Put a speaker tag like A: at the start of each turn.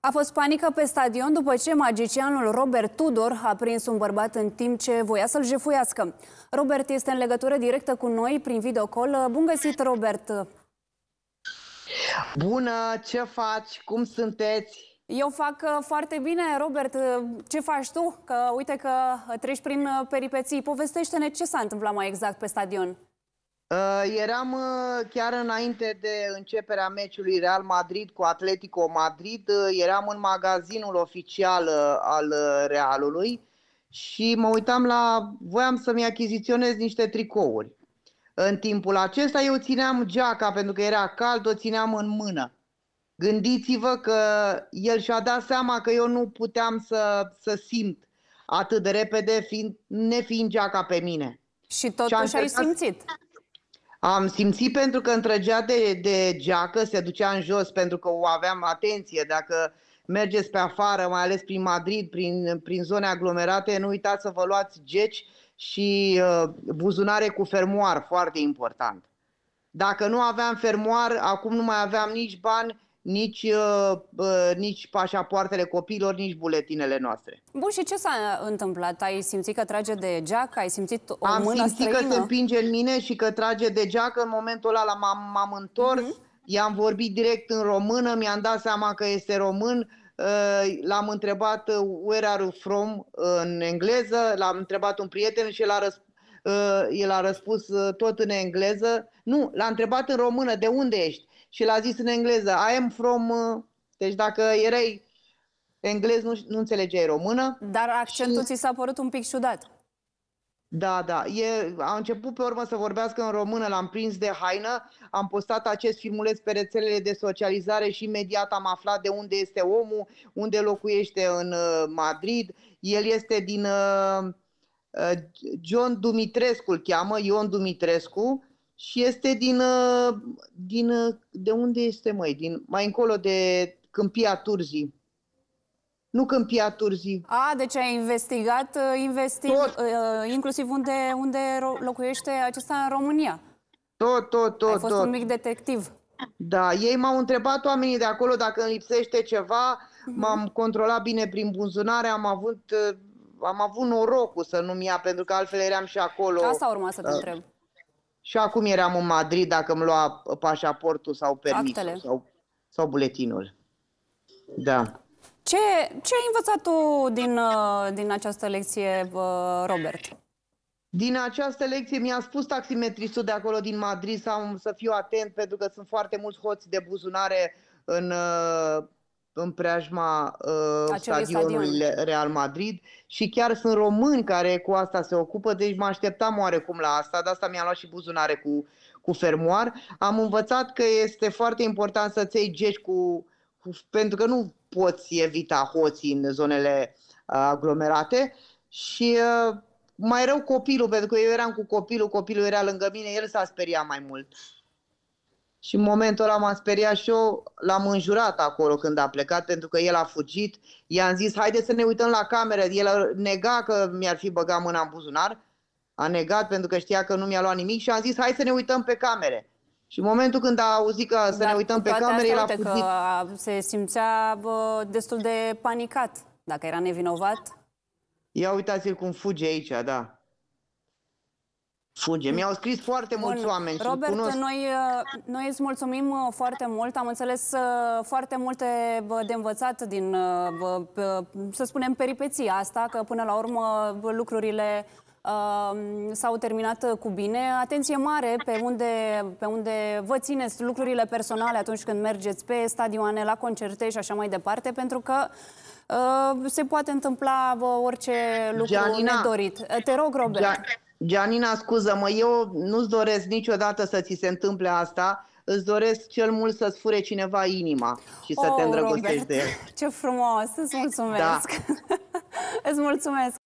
A: A fost panică pe stadion după ce magicianul Robert Tudor a prins un bărbat în timp ce voia să-l jefuiască. Robert este în legătură directă cu noi prin videocall. Bun găsit, Robert! Bună! Ce faci? Cum sunteți? Eu fac uh, foarte bine, Robert. Uh, ce faci tu? Că uite că uh, treci prin peripeții. Povestește-ne ce s-a întâmplat mai exact pe stadion.
B: Uh, eram uh, chiar înainte de începerea meciului Real Madrid cu Atletico Madrid, uh, eram în magazinul oficial uh, al uh, Realului și mă uitam la... voiam să-mi achiziționez niște tricouri. În timpul acesta eu țineam geaca pentru că era cald, o țineam în mână. Gândiți-vă că el și-a dat seama că eu nu puteam să, să simt atât de repede, fiind, nefiind geaca pe mine.
A: Și totuși și ai simțit. Să...
B: Am simțit pentru că îmi de, de geacă, se ducea în jos pentru că o aveam atenție. Dacă mergeți pe afară, mai ales prin Madrid, prin, prin zone aglomerate, nu uitați să vă luați geci și uh, buzunare cu fermoar, foarte important. Dacă nu aveam fermoar, acum nu mai aveam nici bani, nici, uh, nici pașapoartele copiilor, nici buletinele noastre.
A: Bun, și ce s-a întâmplat? Ai simțit că trage de geacă? Ai simțit o Am mână simțit străină? că se împinge în mine și că trage de geacă. În
B: momentul ăla m-am, m-am întors, uh-huh. i-am vorbit direct în română, mi-am dat seama că este român, uh, l-am întrebat uh, where are you from uh, în engleză, l-am întrebat un prieten și el a, Uh, el a răspuns uh, tot în engleză. Nu, l-a întrebat în română, de unde ești? și l-a zis în engleză, I am from... Uh, deci dacă erai englez, nu, nu înțelegeai română. Dar accentul și... ți s-a părut un pic ciudat. Da, da. E, a început pe urmă să vorbească în română, l-am prins de haină, am postat acest filmuleț pe rețelele de socializare și imediat am aflat de unde este omul, unde locuiește în uh, Madrid. El este din... Uh, uh John Dumitrescu îl cheamă, Ion Dumitrescu, și este din, uh, din, uh, de unde este, mai Din, mai încolo de Câmpia
A: Turzii. Nu Câmpia Turzii. A, deci ai investigat uh, investiv, tot. inclusiv unde, unde locuiește acesta în România. Tot,
B: tot, tot. Ai fost tot. un mic
A: detectiv.
B: Da, ei m-au întrebat oamenii de
A: acolo dacă îmi lipsește
B: ceva, mhm. m-am controlat bine prin buzunare, am avut, am avut norocul să nu-mi ia, pentru că altfel eram și acolo. Asta urma să te uh, și acum eram în Madrid dacă îmi lua pașaportul sau permisul sau, sau buletinul. Da.
A: Ce, ce ai învățat tu din, uh, din această lecție, uh, Robert? Din această lecție mi-a spus taximetristul de acolo din Madrid să,
B: să fiu atent pentru că sunt foarte mulți hoți de buzunare în uh, în preajma uh, stadionului stadion. Real Madrid și chiar sunt români care cu asta se ocupă, deci mă așteptam oarecum la asta, de asta mi a luat și buzunare cu, cu fermoar. Am învățat că este foarte important să-ți iei gești cu, cu, pentru că nu poți evita hoții în zonele uh, aglomerate și uh, mai rău copilul, pentru că eu eram cu copilul, copilul era lângă mine, el s-a speriat mai mult. Și în momentul ăla m-am speriat și eu, l-am înjurat acolo când a plecat, pentru că el a fugit. I-am zis, haide să ne uităm la cameră. El a negat că mi-ar fi băgat mâna în buzunar. A negat pentru că știa că nu mi-a luat nimic și am zis, hai să ne uităm pe camere. Și în momentul când a auzit că să Dar ne uităm pe camere, el a fugit. Că
A: se simțea bă, destul de panicat, dacă era nevinovat.
B: Ia uitați-l cum fuge aici, da. Fuge. Mm. Mi-au scris foarte
A: mulți Bun. oameni. Robert, cunosc... noi, uh, noi îți mulțumim uh, foarte mult. Am înțeles uh, foarte multe de învățat din, să spunem, peripeția asta, că până la urmă lucrurile uh, s-au terminat cu bine. Atenție mare pe unde, pe unde vă țineți lucrurile personale atunci când mergeți pe stadioane, la concerte și așa mai departe, pentru că uh, se poate întâmpla orice lucru Gianina, nedorit. Te rog, Robert. Gian...
B: Gianina, scuză-mă, eu nu-ți doresc niciodată să ți se întâmple asta, îți doresc cel mult să-ți fure cineva inima și să oh, te îndrăgostești Robert, de el.
A: Ce frumos, îți mulțumesc! Da. îți mulțumesc!